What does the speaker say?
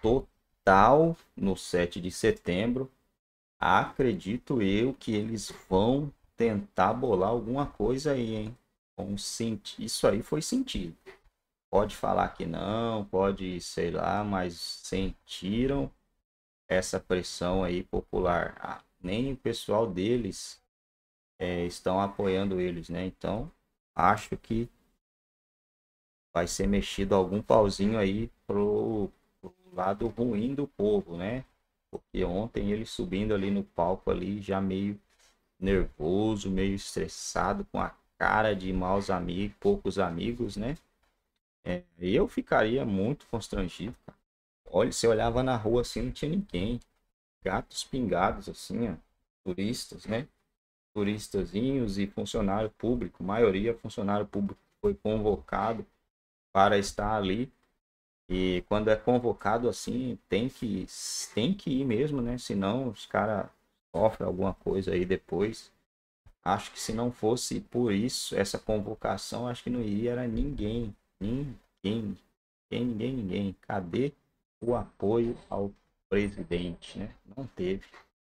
total no 7 de setembro. Acredito eu que eles vão tentar bolar alguma coisa aí, hein? Com senti... Isso aí foi sentido. Pode falar que não, pode, sei lá, mas sentiram essa pressão aí popular. Ah, nem o pessoal deles é, estão apoiando eles, né? Então, acho que vai ser mexido algum pauzinho aí pro lado ruim do povo, né? Porque ontem ele subindo ali no palco ali já meio nervoso, meio estressado, com a cara de maus amigos, poucos amigos, né? É, eu ficaria muito constrangido, Olha, você olhava na rua assim, não tinha ninguém. Gatos pingados assim, ó, turistas, né? Turistazinhos e funcionário público, maioria funcionário público foi convocado para estar ali e quando é convocado assim, tem que, tem que ir mesmo, né? Senão os caras sofrem alguma coisa aí depois. Acho que se não fosse por isso, essa convocação, acho que não iria era ninguém. Ninguém. Ninguém, ninguém, ninguém. Cadê o apoio ao presidente, né? Não teve.